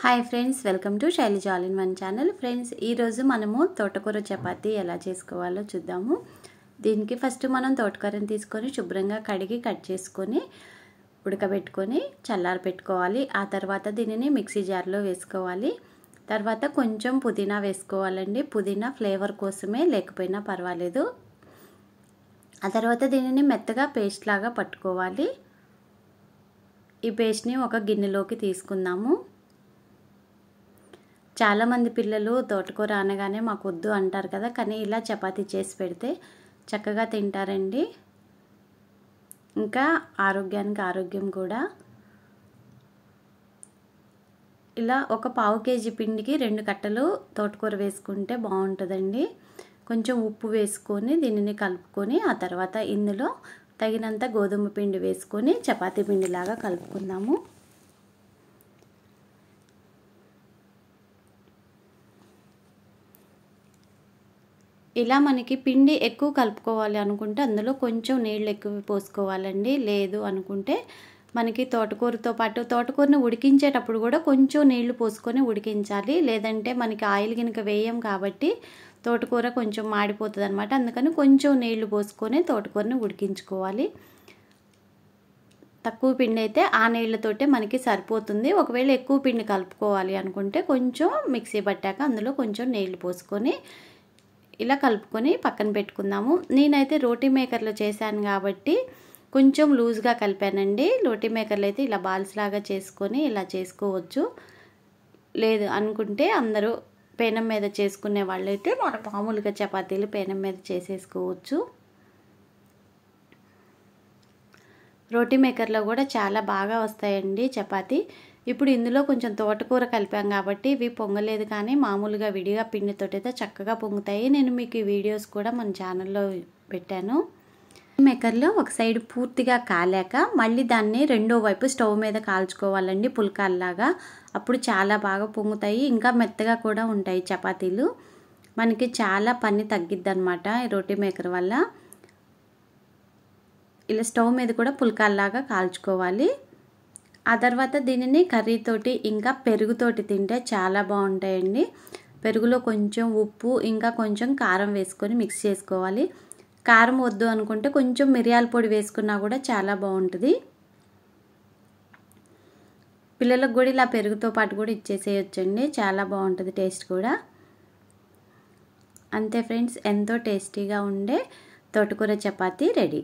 hi friends welcome to శైలి జాలిన్ one channel friends ఈరోజు మనము తోటకూర చపాతీ ఎలా చేసుకోవాలో చూద్దాము దీనికి ఫస్ట్ మనం తోటకూరని తీసుకొని శుభ్రంగా కడిగి కట్ చేసుకొని ఉడకబెట్టుకొని చల్లారి పెట్టుకోవాలి ఆ తర్వాత దీనిని మిక్సీ జార్లో వేసుకోవాలి తర్వాత కొంచెం పుదీనా వేసుకోవాలండి పుదీనా ఫ్లేవర్ కోసమే లేకపోయినా పర్వాలేదు ఆ తర్వాత దీనిని మెత్తగా పేస్ట్ లాగా పట్టుకోవాలి ఈ పేస్ట్ని ఒక గిన్నెలోకి తీసుకుందాము చాలామంది పిల్లలు తోటకూర అనగానే మాకు వద్దు అంటారు కదా కానీ ఇలా చపాతి చేసి పెడితే చక్కగా తింటారండి ఇంకా ఆరోగ్యానికి ఆరోగ్యం కూడా ఇలా ఒక పావు కేజీ పిండికి రెండు కట్టలు తోటకూర వేసుకుంటే బాగుంటుందండి కొంచెం ఉప్పు వేసుకొని దీనిని కలుపుకొని ఆ తర్వాత ఇందులో తగినంత గోధుమ పిండి వేసుకొని చపాతీ పిండిలాగా కలుపుకుందాము ఇలా మనకి పిండి ఎక్కువ కలుపుకోవాలి అనుకుంటే అందులో కొంచెం నీళ్ళు ఎక్కువ పోసుకోవాలండి లేదు అనుకుంటే మనకి తోటకూరతో పాటు తోటకూరని ఉడికించేటప్పుడు కూడా కొంచెం నీళ్లు పోసుకొని ఉడికించాలి లేదంటే మనకి ఆయిల్ కనుక వేయం కాబట్టి తోటకూర కొంచెం మాడిపోతుంది అనమాట అందుకని కొంచెం నీళ్లు పోసుకొని తోటకూరని ఉడికించుకోవాలి తక్కువ పిండి అయితే ఆ నీళ్లతోటే మనకి సరిపోతుంది ఒకవేళ ఎక్కువ పిండి కలుపుకోవాలి అనుకుంటే కొంచెం మిక్సీ పట్టాక అందులో కొంచెం నీళ్లు పోసుకొని ఇలా కలుపుకొని పక్కన పెట్టుకుందాము నేనైతే రోటీ మేకర్లో చేశాను కాబట్టి కొంచెం లూజ్గా కలిపానండి రోటీ మేకర్లు అయితే ఇలా బాల్స్ లాగా చేసుకొని ఇలా చేసుకోవచ్చు లేదు అనుకుంటే అందరూ పేనం మీద చేసుకునే వాళ్ళైతే మన మామూలుగా చపాతీలు పేనం మీద చేసేసుకోవచ్చు రోటీ మేకర్లో కూడా చాలా బాగా వస్తాయండి చపాతీ ఇప్పుడు ఇందులో కొంచెం తోటకూర కలిపాం కాబట్టి ఇవి పొంగలేదు కానీ మామూలుగా విడిగా పిండితో అయితే చక్కగా పొంగుతాయి నేను మీకు ఈ వీడియోస్ కూడా మన ఛానల్లో పెట్టాను మేకర్లో ఒక సైడ్ పూర్తిగా కాలాక మళ్ళీ దాన్ని రెండో వైపు స్టవ్ మీద కాల్చుకోవాలండి పుల్కాల్లాగా అప్పుడు చాలా బాగా పొంగుతాయి ఇంకా మెత్తగా కూడా ఉంటాయి చపాతీలు మనకి చాలా పని తగ్గిద్ది అనమాట రోటీ మేకర్ వల్ల ఇలా స్టవ్ మీద కూడా పుల్కాల్లాగా కాల్చుకోవాలి ఆ తర్వాత దీనిని కర్రీతోటి ఇంకా పెరుగుతోటి తింటే చాలా బాగుంటాయండి పెరుగులో కొంచెం ఉప్పు ఇంకా కొంచెం కారం వేసుకొని మిక్స్ చేసుకోవాలి కారం వద్దు అనుకుంటే కొంచెం మిరియాల పొడి వేసుకున్నా కూడా చాలా బాగుంటుంది పిల్లలకు కూడా ఇలా పెరుగుతో పాటు కూడా ఇచ్చేసేయచ్చండి చాలా బాగుంటుంది టేస్ట్ కూడా అంతే ఫ్రెండ్స్ ఎంతో టేస్టీగా ఉండే తోటకూర చపాతీ రెడీ